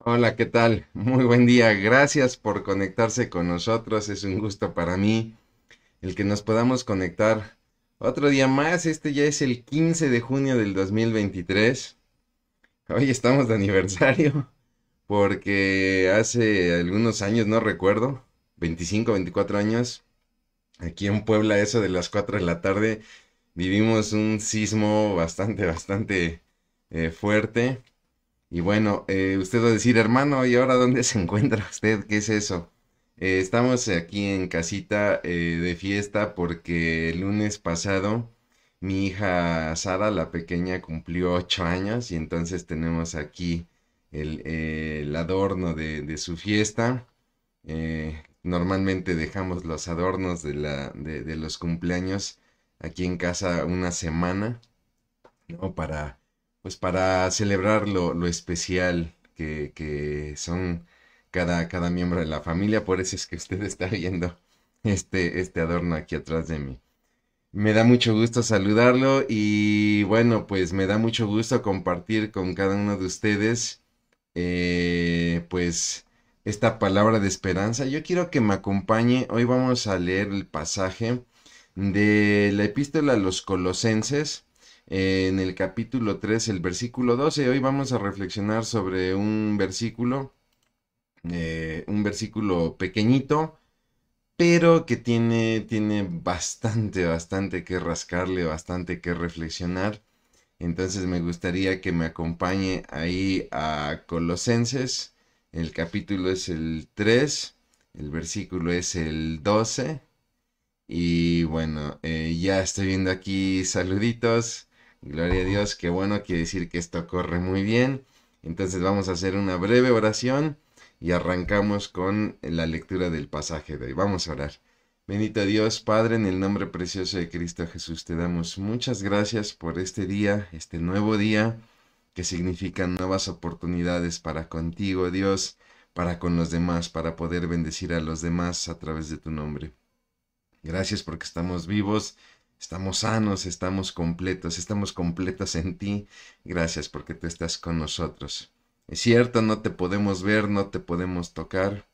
Hola, ¿qué tal? Muy buen día. Gracias por conectarse con nosotros. Es un gusto para mí el que nos podamos conectar otro día más. Este ya es el 15 de junio del 2023. Hoy estamos de aniversario porque hace algunos años, no recuerdo, 25, 24 años, aquí en Puebla, eso de las 4 de la tarde, vivimos un sismo bastante, bastante eh, fuerte y bueno, eh, usted va a decir, hermano, ¿y ahora dónde se encuentra usted? ¿Qué es eso? Eh, estamos aquí en casita eh, de fiesta porque el lunes pasado mi hija Sara, la pequeña, cumplió ocho años y entonces tenemos aquí el, adorno de, su fiesta. normalmente dejamos los adornos de, los cumpleaños aquí en casa una semana, ¿no? Para pues, para celebrar lo, especial que, son cada, miembro de la familia. Por eso es que usted está viendo este, este adorno aquí atrás de mí. Me da mucho gusto saludarlo y bueno, pues me da mucho gusto compartir con cada uno de ustedes eh, pues esta palabra de esperanza. Yo quiero que me acompañe. Hoy vamos a leer el pasaje de la epístola a los colosenses en el capítulo 3, el versículo 12. Hoy vamos a reflexionar sobre un versículo, eh, un versículo pequeñito, pero que tiene, tiene bastante, bastante que rascarle, bastante que reflexionar. Entonces me gustaría que me acompañe ahí a Colosenses. El capítulo es el 3, el versículo es el 12. Y bueno, eh, ya estoy viendo aquí saluditos. Gloria a Dios, qué bueno, quiere decir que esto corre muy bien. Entonces vamos a hacer una breve oración y arrancamos con la lectura del pasaje de hoy. Vamos a orar. Bendito Dios, Padre, en el nombre precioso de Cristo Jesús, te damos muchas gracias por este día, este nuevo día, que significa nuevas oportunidades para contigo, Dios, para con los demás, para poder bendecir a los demás a través de tu nombre. Gracias porque estamos vivos, Estamos sanos, estamos completos, estamos completas en ti. Gracias porque tú estás con nosotros. Es cierto, no te podemos ver, no te podemos tocar,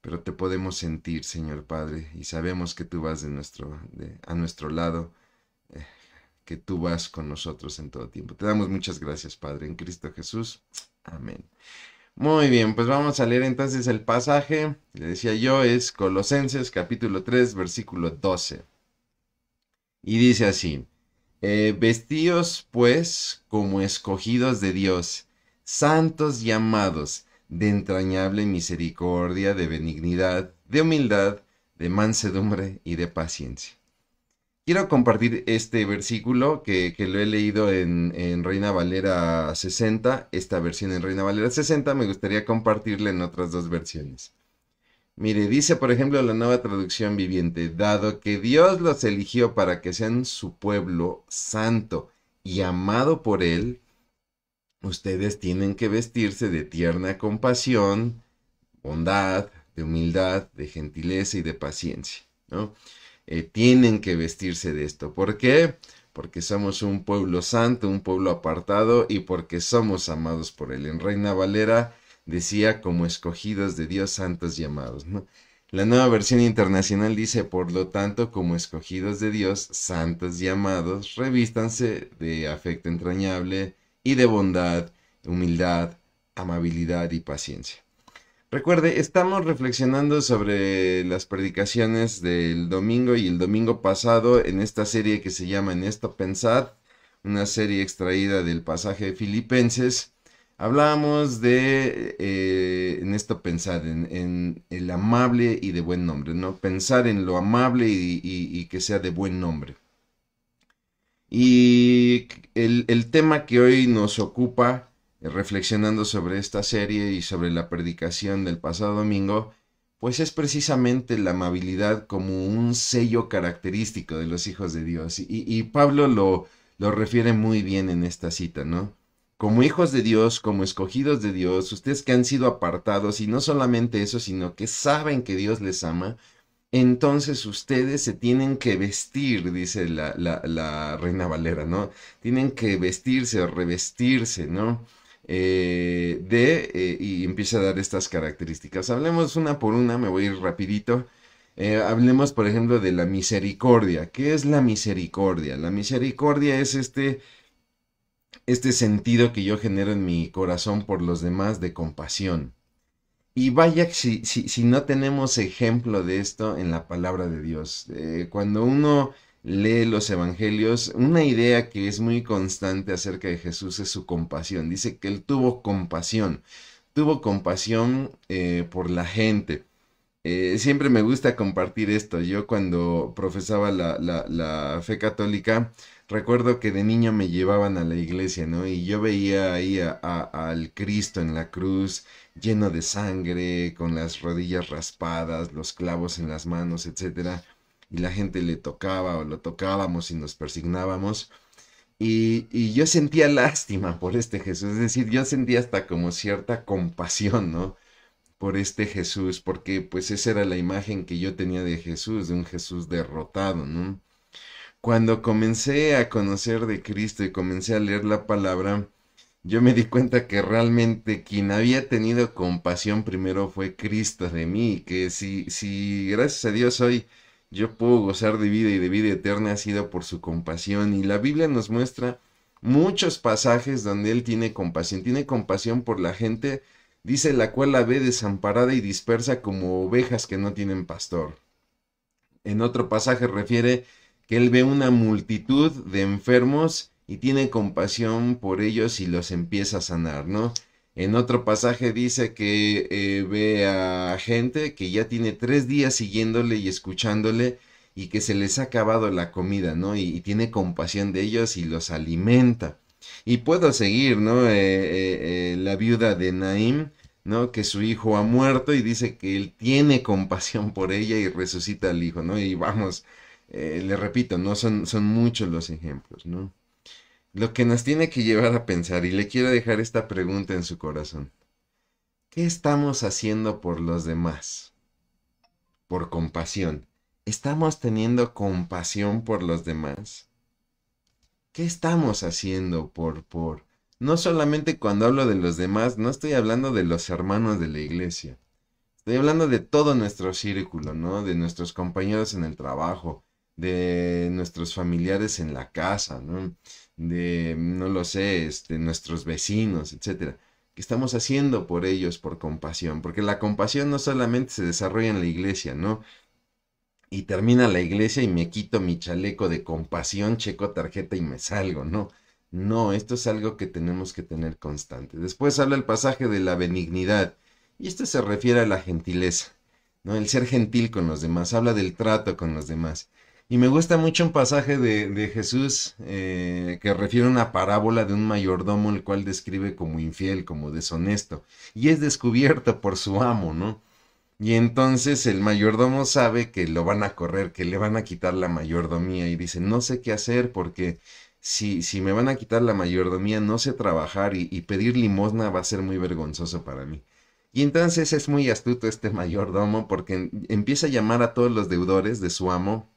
pero te podemos sentir, Señor Padre, y sabemos que tú vas de nuestro, a nuestro lado, eh, que tú vas con nosotros en todo tiempo. Te damos muchas gracias, Padre, en Cristo Jesús. Amén. Muy bien, pues vamos a leer entonces el pasaje, le decía yo, es Colosenses capítulo 3, versículo 12. Y dice así, eh, vestidos pues como escogidos de Dios, santos y amados, de entrañable misericordia, de benignidad, de humildad, de mansedumbre y de paciencia. Quiero compartir este versículo que, lo he leído en, en, Reina Valera 60, esta versión en Reina Valera 60, me gustaría compartirla en otras dos versiones. Mire, dice por ejemplo la nueva traducción viviente, dado que Dios los eligió para que sean su pueblo santo y amado por Él, ustedes tienen que vestirse de tierna compasión, bondad, de humildad, de gentileza y de paciencia, ¿no? Eh, tienen que vestirse de esto. ¿Por qué? Porque somos un pueblo santo, un pueblo apartado y porque somos amados por Él. En Reina Valera decía como escogidos de Dios santos llamados. La nueva versión internacional dice, por lo tanto, como escogidos de Dios, santos llamados, revístanse de afecto entrañable y de bondad, humildad, amabilidad y paciencia. Recuerde, estamos reflexionando sobre las predicaciones del domingo y el domingo pasado en esta serie que se llama En esto pensad, una serie extraída del pasaje de Filipenses. Hablamos de, eh, en esto pensar, en, el amable y de buen nombre, ¿no? Pensar en lo amable y, que sea de buen nombre. Y el, tema que hoy nos ocupa, eh, reflexionando sobre esta serie y sobre la predicación del pasado domingo, pues es precisamente la amabilidad como un sello característico de los hijos de Dios. Y, y Pablo lo, lo refiere muy bien en esta cita, ¿no? como hijos de Dios, como escogidos de Dios, ustedes que han sido apartados y no solamente eso, sino que saben que Dios les ama, entonces ustedes se tienen que vestir, dice la, reina Valera, ¿no? Tienen que vestirse o revestirse, ¿no? Eh, de, eh, y empieza a dar estas características. Hablemos una por una, me voy a ir rapidito. Eh, hablemos, por ejemplo, de la misericordia. ¿Qué es la misericordia? La misericordia es este este sentido que yo genero en mi corazón por los demás de compasión. Y vaya si, si, no tenemos ejemplo de esto en la palabra de Dios. Eh, cuando uno lee los evangelios, una idea que es muy constante acerca de Jesús es su compasión. Dice que él tuvo compasión, tuvo compasión eh, por la gente. Eh, siempre me gusta compartir esto. Yo cuando profesaba la, la fe católica, recuerdo que de niño me llevaban a la iglesia, ¿no? Y yo veía ahí al Cristo en la cruz, lleno de sangre, con las rodillas raspadas, los clavos en las manos, etc. Y la gente le tocaba o lo tocábamos y nos persignábamos. Y, y yo sentía lástima por este Jesús, es decir, yo sentía hasta como cierta compasión, ¿no? por este Jesús, porque pues esa era la imagen que yo tenía de Jesús, de un Jesús derrotado, ¿no? Cuando comencé a conocer de Cristo y comencé a leer la palabra, yo me di cuenta que realmente quien había tenido compasión primero fue Cristo de mí, que si, si gracias a Dios hoy yo puedo gozar de vida y de vida eterna ha sido por su compasión. Y la Biblia nos muestra muchos pasajes donde Él tiene compasión, tiene compasión por la gente, dice la cual la ve desamparada y dispersa como ovejas que no tienen pastor. En otro pasaje refiere que él ve una multitud de enfermos y tiene compasión por ellos y los empieza a sanar, ¿no? En otro pasaje dice que eh, ve a gente que ya tiene tres días siguiéndole y escuchándole y que se les ha acabado la comida, ¿no? Y, tiene compasión de ellos y los alimenta. Y puedo seguir, ¿no? Eh, eh, la viuda de Naim, ¿no? Que su hijo ha muerto y dice que él tiene compasión por ella y resucita al hijo, ¿no? Y vamos, eh, le repito, no son, son muchos los ejemplos, ¿no? Lo que nos tiene que llevar a pensar, y le quiero dejar esta pregunta en su corazón. ¿Qué estamos haciendo por los demás? Por compasión. ¿Estamos teniendo compasión por los demás? ¿Qué estamos haciendo por por? No solamente cuando hablo de los demás, no estoy hablando de los hermanos de la iglesia. Estoy hablando de todo nuestro círculo, ¿no? De nuestros compañeros en el trabajo, de nuestros familiares en la casa, ¿no? De, no lo sé, este, nuestros vecinos, etcétera. ¿Qué estamos haciendo por ellos, por compasión? Porque la compasión no solamente se desarrolla en la iglesia, ¿no? Y termina la iglesia y me quito mi chaleco de compasión, checo tarjeta y me salgo, ¿no? No, esto es algo que tenemos que tener constante. Después habla el pasaje de la benignidad, y esto se refiere a la gentileza, ¿no? El ser gentil con los demás, habla del trato con los demás. Y me gusta mucho un pasaje de, Jesús eh, que refiere a una parábola de un mayordomo, el cual describe como infiel, como deshonesto, y es descubierto por su amo, ¿no? Y entonces el mayordomo sabe que lo van a correr, que le van a quitar la mayordomía, y dice, no sé qué hacer porque si, si me van a quitar la mayordomía, no sé trabajar y, y pedir limosna va a ser muy vergonzoso para mí. Y entonces es muy astuto este mayordomo porque em, empieza a llamar a todos los deudores de su amo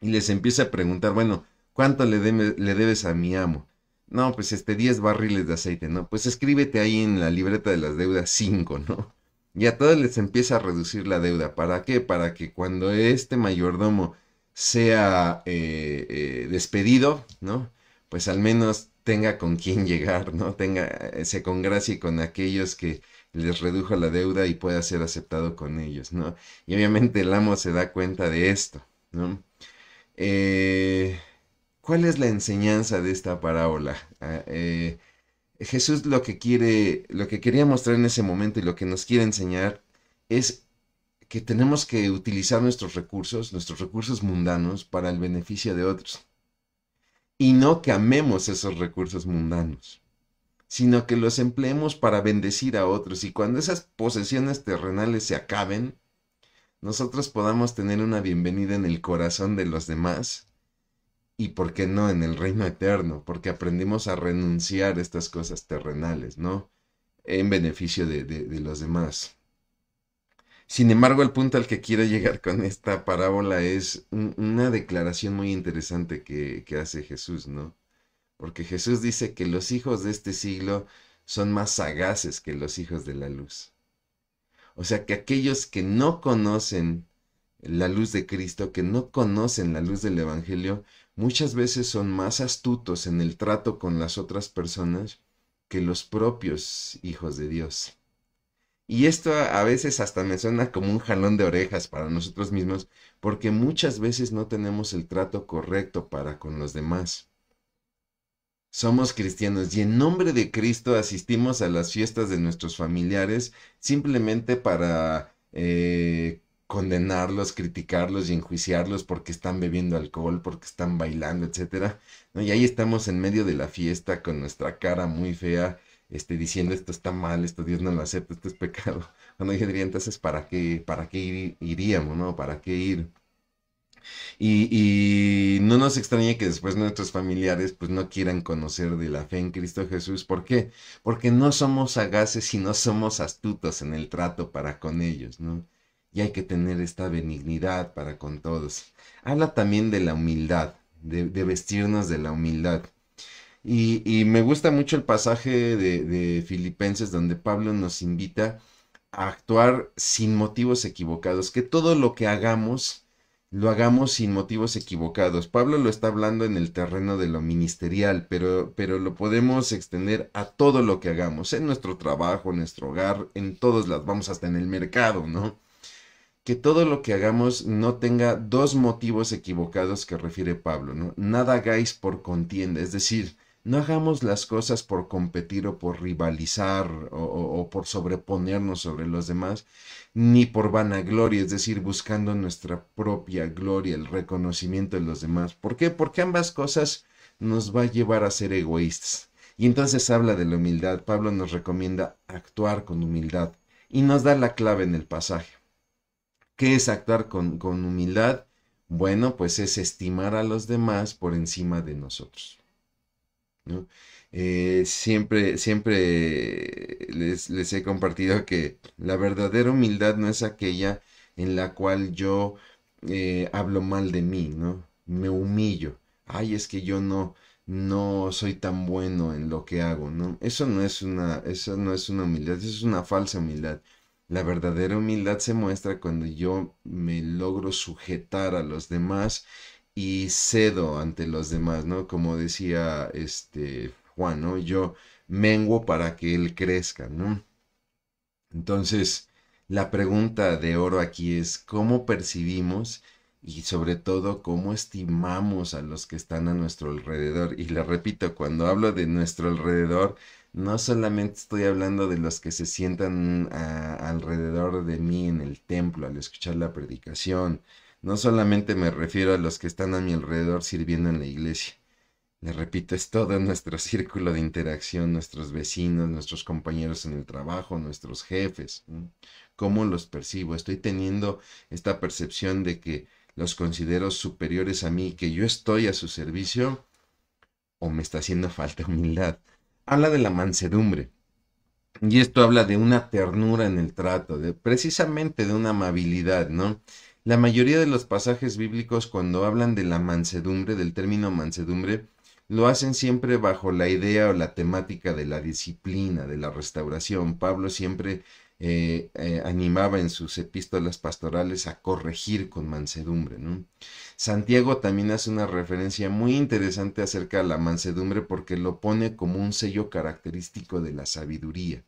y les empieza a preguntar, bueno, ¿cuánto le, le debes a mi amo? No, pues este 10 barriles de aceite, ¿no? Pues escríbete ahí en la libreta de las deudas 5, ¿no? Y a todos les empieza a reducir la deuda. ¿Para qué? Para que cuando este mayordomo sea eh, eh, despedido, ¿no? Pues al menos tenga con quién llegar, ¿no? Tenga, eh, se congracie con aquellos que les redujo la deuda y pueda ser aceptado con ellos, ¿no? Y obviamente el amo se da cuenta de esto, ¿no? Eh, ¿Cuál es la enseñanza de esta parábola? Ah, eh, Jesús lo que quiere, lo que quería mostrar en ese momento y lo que nos quiere enseñar es que tenemos que utilizar nuestros recursos, nuestros recursos mundanos, para el beneficio de otros. Y no que amemos esos recursos mundanos, sino que los empleemos para bendecir a otros. Y cuando esas posesiones terrenales se acaben, nosotros podamos tener una bienvenida en el corazón de los demás y, ¿por qué no?, en el reino eterno, porque aprendimos a renunciar a estas cosas terrenales, ¿no? En beneficio de, los demás. Sin embargo, el punto al que quiero llegar con esta parábola es una declaración muy interesante que hace Jesús, ¿no? Porque Jesús dice que los hijos de este siglo son más sagaces que los hijos de la luz. O sea que aquellos que no conocen la luz de Cristo, que no conocen la luz del Evangelio, muchas veces son más astutos en el trato con las otras personas que los propios hijos de Dios. Y esto a veces hasta me suena como un jalón de orejas para nosotros mismos, porque muchas veces no tenemos el trato correcto para con los demás. Somos cristianos y en nombre de Cristo asistimos a las fiestas de nuestros familiares simplemente para eh, condenarlos, criticarlos y enjuiciarlos porque están bebiendo alcohol, porque están bailando, etc. Y ahí estamos en medio de la fiesta con nuestra cara muy fea, este, diciendo esto está mal, esto Dios no lo acepta, esto es pecado. Cuando yo diría, entonces, ¿para qué, para qué iríamos? ¿no? ¿Para qué ir? Y, no nos extraña que después nuestros familiares pues no quieran conocer de la fe en Cristo Jesús. ¿Por qué? Porque no somos sagaces y no somos astutos en el trato para con ellos, ¿no? Y hay que tener esta benignidad para con todos. Habla también de la humildad, de, vestirnos de la humildad. Y, me gusta mucho el pasaje de Filipenses donde Pablo nos invita a actuar sin motivos equivocados, que todo lo que hagamos lo hagamos sin motivos equivocados. Pablo lo está hablando en el terreno de lo ministerial, pero, pero lo podemos extender a todo lo que hagamos, en nuestro trabajo, en nuestro hogar, en todos las, vamos hasta en el mercado, ¿no? Que todo lo que hagamos no tenga dos motivos equivocados que refiere Pablo, ¿no? Nada hagáis por contienda, es decir, no hagamos las cosas por competir o por rivalizar o, por sobreponernos sobre los demás, ni por vanagloria, es decir, buscando nuestra propia gloria, el reconocimiento de los demás. ¿Por qué? Porque ambas cosas nos va a llevar a ser egoístas. Y entonces habla de la humildad. Pablo nos recomienda actuar con humildad y nos da la clave en el pasaje. ¿Qué es actuar con humildad? Bueno, pues es estimar a los demás por encima de nosotros. Eh, siempre, siempre les, he compartido que la verdadera humildad no es aquella en la cual yo eh, hablo mal de mí, ¿no? Me humillo. Ay, es que yo no, no soy tan bueno en lo que hago, ¿no? Eso no es una, eso no es una humildad, es una falsa humildad. La verdadera humildad se muestra cuando yo me logro sujetar a los demás y cedo ante los demás, ¿no? Como decía este Juan, ¿no? Yo menguo para que él crezca, ¿no? Entonces, la pregunta de oro aquí es cómo percibimos y sobre todo cómo estimamos a los que están a nuestro alrededor. Y le repito, cuando hablo de nuestro alrededor, no solamente estoy hablando de los que se sientan ah, alrededor de mí en el templo al escuchar la predicación, no solamente me refiero a los que están a mi alrededor sirviendo en la iglesia. Les repito, es todo nuestro círculo de interacción, nuestros vecinos, nuestros compañeros en el trabajo, nuestros jefes. ¿Cómo los percibo? Estoy teniendo esta percepción de que los considero superiores a mí, que yo estoy a su servicio, o me está haciendo falta humildad. Habla de la mansedumbre. Y esto habla de una ternura en el trato, de precisamente de una amabilidad, ¿no? La mayoría de los pasajes bíblicos cuando hablan de la mansedumbre, del término mansedumbre, lo hacen siempre bajo la idea o la temática de la disciplina, de la restauración. Pablo siempre eh, eh, animaba en sus epístolas pastorales a corregir con mansedumbre. Santiago también hace una referencia muy interesante acerca de la mansedumbre porque lo pone como un sello característico de la sabiduría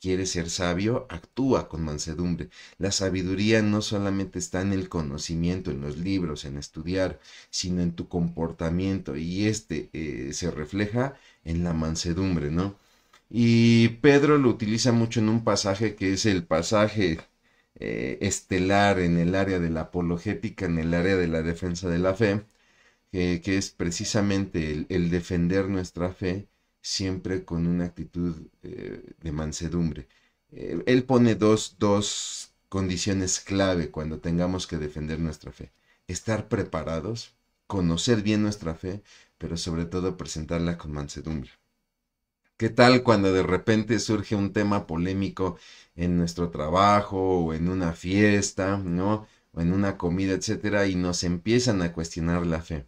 quieres ser sabio, actúa con mansedumbre. La sabiduría no solamente está en el conocimiento, en los libros, en estudiar, sino en tu comportamiento y este eh, se refleja en la mansedumbre, ¿no? Y Pedro lo utiliza mucho en un pasaje que es el pasaje eh, estelar en el área de la apologética, en el área de la defensa de la fe, que es precisamente el defender nuestra fe siempre con una actitud eh, de mansedumbre. Eh, él pone dos, condiciones clave cuando tengamos que defender nuestra fe. Estar preparados, conocer bien nuestra fe, pero sobre todo presentarla con mansedumbre. ¿Qué tal cuando de repente surge un tema polémico en nuestro trabajo o en una fiesta, ¿no? O en una comida, etcétera, y nos empiezan a cuestionar la fe?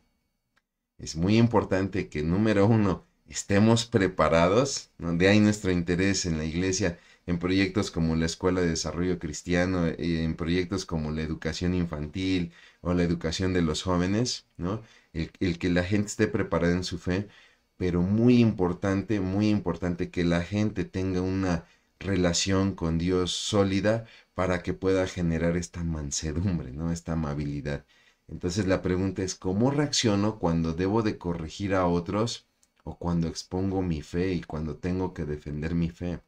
Es muy importante que, número uno, estemos preparados, donde hay nuestro interés en la iglesia, en proyectos como la Escuela de Desarrollo Cristiano, eh, en proyectos como la educación infantil o la educación de los jóvenes, ¿no? El, el que la gente esté preparada en su fe, pero muy importante, muy importante que la gente tenga una relación con Dios sólida para que pueda generar esta mansedumbre, ¿no? Esta amabilidad. Entonces la pregunta es, ¿cómo reacciono cuando debo de corregir a otros? o cuando expongo mi fe y cuando tengo que defender mi fe.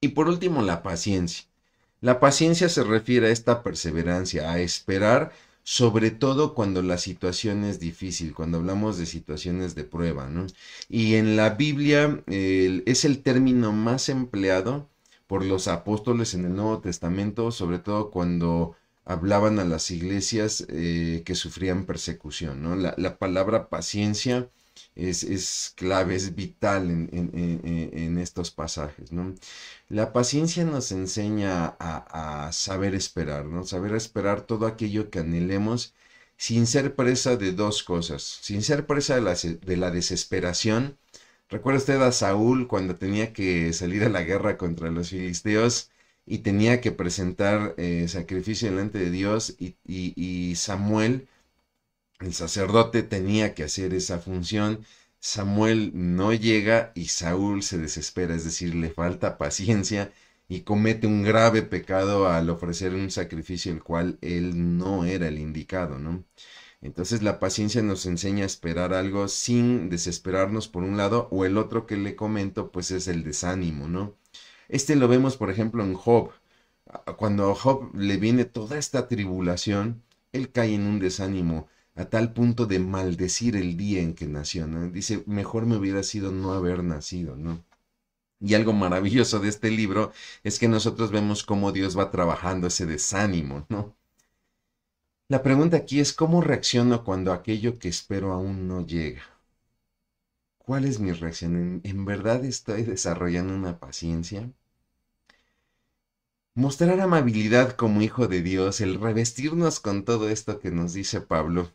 Y por último, la paciencia. La paciencia se refiere a esta perseverancia, a esperar, sobre todo cuando la situación es difícil, cuando hablamos de situaciones de prueba, ¿no? Y en la Biblia es el término más empleado por los apóstoles en el Nuevo Testamento, sobre todo cuando hablaban a las iglesias eh, que sufrían persecución, ¿no? La, la palabra paciencia es, clave, es vital en, estos pasajes. ¿no? La paciencia nos enseña a, saber esperar, ¿no? saber esperar todo aquello que anhelemos sin ser presa de dos cosas, sin ser presa de la, desesperación. ¿Recuerda usted a Saúl cuando tenía que salir a la guerra contra los filisteos? y tenía que presentar eh, sacrificio delante de Dios y Samuel el sacerdote tenía que hacer esa función. Samuel no llega y Saúl se desespera, es decir, le falta paciencia y comete un grave pecado al ofrecer un sacrificio el cual él no era el indicado, ¿no? Entonces la paciencia nos enseña a esperar algo sin desesperarnos por un lado o el otro que le comento pues es el desánimo, ¿no? Este lo vemos por ejemplo en Job. Cuando a Job le viene toda esta tribulación, él cae en un desánimo a tal punto de maldecir el día en que nació, Dice, mejor me hubiera sido no haber nacido, ¿no? Y algo maravilloso de este libro es que nosotros vemos cómo Dios va trabajando ese desánimo, ¿no? La pregunta aquí es cómo reacciono cuando aquello que espero aún no llega. ¿Cuál es mi reacción? en verdad estoy desarrollando una paciencia? Mostrar amabilidad como hijo de Dios, el revestirnos con todo esto que nos dice Pablo,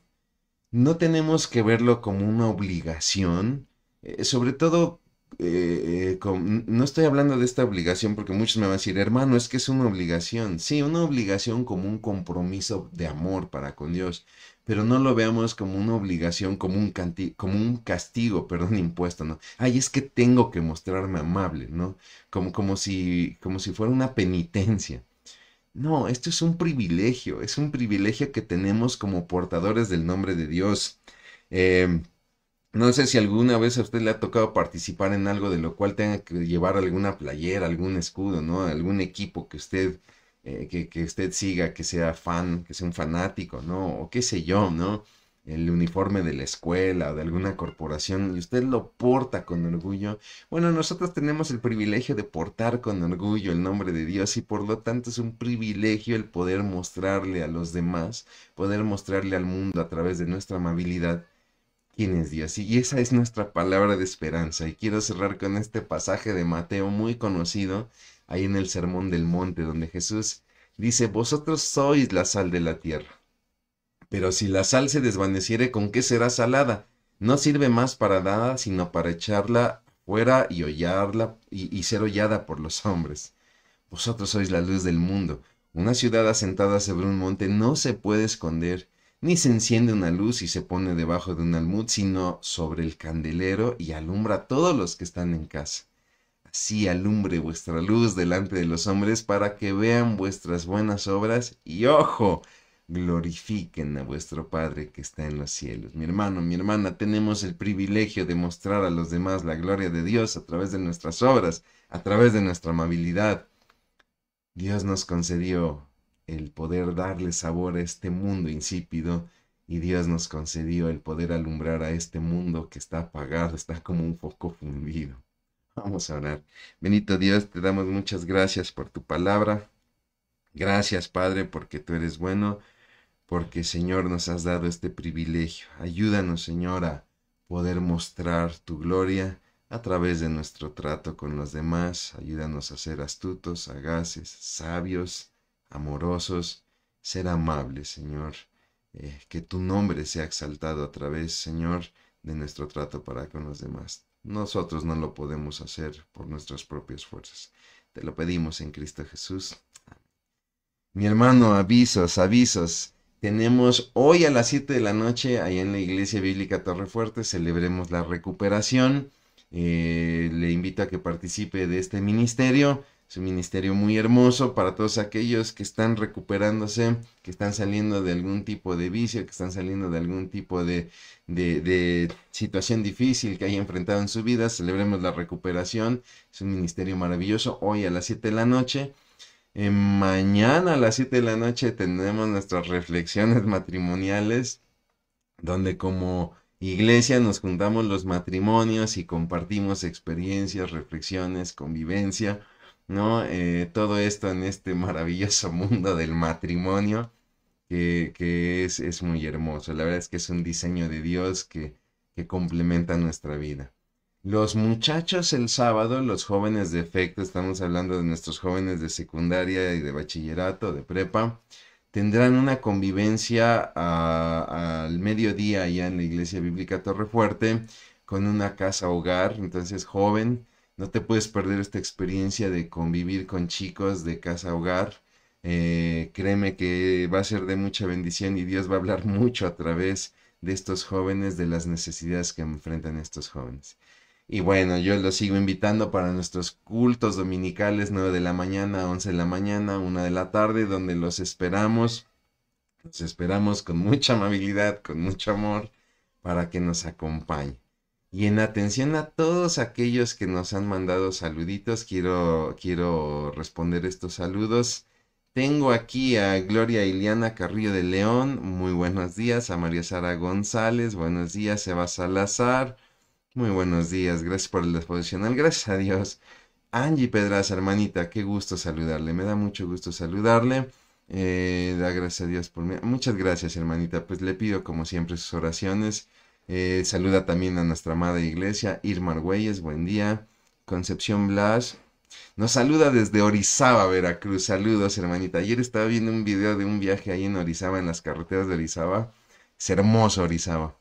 no tenemos que verlo como una obligación, eh, sobre todo, eh, eh, no estoy hablando de esta obligación porque muchos me van a decir, hermano, es que es una obligación, sí, una obligación como un compromiso de amor para con Dios, pero no lo veamos como una obligación, como un, como un castigo, perdón, impuesto, ¿no? Ay, es que tengo que mostrarme amable, ¿no? Como, como, si, como si fuera una penitencia. No, esto es un privilegio, es un privilegio que tenemos como portadores del nombre de Dios. Em, no sé si alguna vez a usted le ha tocado participar en algo de lo cual tenga que llevar alguna playera, algún escudo, ¿no? Algún equipo que usted, eh, que, que usted siga, que sea fan, que sea un fanático, ¿no? O qué sé yo, ¿no? el uniforme de la escuela o de alguna corporación y usted lo porta con orgullo, bueno, nosotros tenemos el privilegio de portar con orgullo el nombre de Dios y por lo tanto es un privilegio el poder mostrarle a los demás, poder mostrarle al mundo a través de nuestra amabilidad quién es Dios. Y esa es nuestra palabra de esperanza. Y quiero cerrar con este pasaje de Mateo muy conocido ahí en el Sermón del Monte, donde Jesús dice, vosotros sois la sal de la tierra. Pero si la sal se desvaneciere, ¿con qué será salada? No sirve más para nada, sino para echarla fuera y hollarla y, ser hollada por los hombres. Vosotros sois la luz del mundo. Una ciudad asentada sobre un monte no se puede esconder, ni se enciende una luz y se pone debajo de un almud, sino sobre el candelero y alumbra a todos los que están en casa. Así alumbre vuestra luz delante de los hombres para que vean vuestras buenas obras y ojo, glorifiquen a vuestro Padre que está en los cielos. Mi hermano, mi hermana, tenemos el privilegio de mostrar a los demás la gloria de Dios a través de nuestras obras, a través de nuestra amabilidad. Dios nos concedió el poder darle sabor a este mundo insípido y Dios nos concedió el poder alumbrar a este mundo que está apagado, está como un foco fundido. Vamos a orar. Benito Dios, te damos muchas gracias por tu palabra. Gracias, Padre, porque tú eres bueno porque Señor nos has dado este privilegio. Ayúdanos, Señor, a poder mostrar tu gloria a través de nuestro trato con los demás. Ayúdanos a ser astutos, sagaces, sabios, amorosos, ser amables, Señor. Eh, que tu nombre sea exaltado a través, Señor, de nuestro trato para con los demás. Nosotros no lo podemos hacer por nuestras propias fuerzas. Te lo pedimos en Cristo Jesús. Mi hermano, avisos, avisos. Tenemos hoy a las 7 de la noche, ahí en la Iglesia Bíblica Torrefuerte, celebremos la recuperación. Eh, le invito a que participe de este ministerio. Es un ministerio muy hermoso para todos aquellos que están recuperándose, que están saliendo de algún tipo de vicio, que están saliendo de algún tipo de, de situación difícil que haya enfrentado en su vida. Celebremos la recuperación. Es un ministerio maravilloso hoy a las 7 de la noche. En mañana a las 7 de la noche tendremos nuestras reflexiones matrimoniales, donde como iglesia nos juntamos los matrimonios y compartimos experiencias, reflexiones, convivencia, ¿no? Eh, todo esto en este maravilloso mundo del matrimonio, que, es, muy hermoso. La verdad es que es un diseño de Dios que complementa nuestra vida. Los muchachos el sábado, los jóvenes de efecto, estamos hablando de nuestros jóvenes de secundaria y de bachillerato, de prepa, tendrán una convivencia al mediodía allá en la Iglesia Bíblica Torrefuerte con una casa hogar. Entonces, joven, no te puedes perder esta experiencia de convivir con chicos de casa hogar. Eh, créeme que va a ser de mucha bendición y Dios va a hablar mucho a través de estos jóvenes, de las necesidades que enfrentan estos jóvenes. Y bueno, yo los sigo invitando para nuestros cultos dominicales, 9 de la mañana, 11 de la mañana, 1 de la tarde, donde los esperamos. Los esperamos con mucha amabilidad, con mucho amor, para que nos acompañe. Y en atención a todos aquellos que nos han mandado saluditos, quiero, quiero responder estos saludos. Tengo aquí a Gloria Iliana Carrillo de León, muy buenos días, a María Sara González, buenos días, Eva Salazar. Muy buenos días, gracias por el disposicional, gracias a Dios. Angie Pedraza, hermanita, qué gusto saludarle, me da mucho gusto saludarle. Eh, da gracias a Dios por mí. Muchas gracias, hermanita. Pues le pido, como siempre, sus oraciones. Eh, saluda también a nuestra amada iglesia, Irma Argüelles, buen día. Concepción Blas, nos saluda desde Orizaba, Veracruz. Saludos, hermanita. Ayer estaba viendo un video de un viaje ahí en Orizaba, en las carreteras de Orizaba. Es hermoso Orizaba.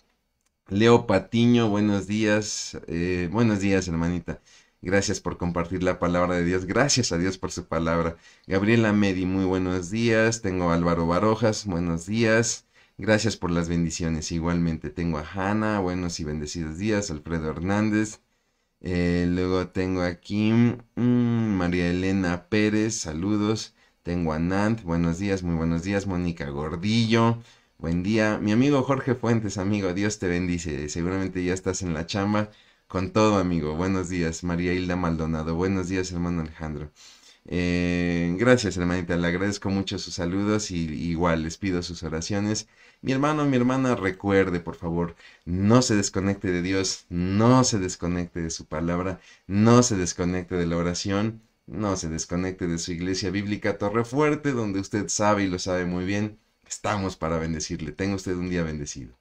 Leo Patiño, buenos días. Eh, buenos días, hermanita. Gracias por compartir la palabra de Dios. Gracias a Dios por su palabra. Gabriela Medi, muy buenos días. Tengo a Álvaro Barojas, buenos días. Gracias por las bendiciones. Igualmente tengo a Hanna, buenos y bendecidos días. Alfredo Hernández. Eh, luego tengo a Kim, mm, María Elena Pérez, saludos. Tengo a Nant, buenos días, muy buenos días. Mónica Gordillo, Buen día, mi amigo Jorge Fuentes, amigo, Dios te bendice. Seguramente ya estás en la chamba con todo, amigo. Buenos días, María Hilda Maldonado. Buenos días, hermano Alejandro. Eh, gracias, hermanita. Le agradezco mucho sus saludos y igual les pido sus oraciones. Mi hermano, mi hermana, recuerde, por favor, no se desconecte de Dios, no se desconecte de su palabra, no se desconecte de la oración, no se desconecte de su iglesia bíblica Torre Fuerte, donde usted sabe y lo sabe muy bien Estamos para bendecirle. Tenga usted un día bendecido.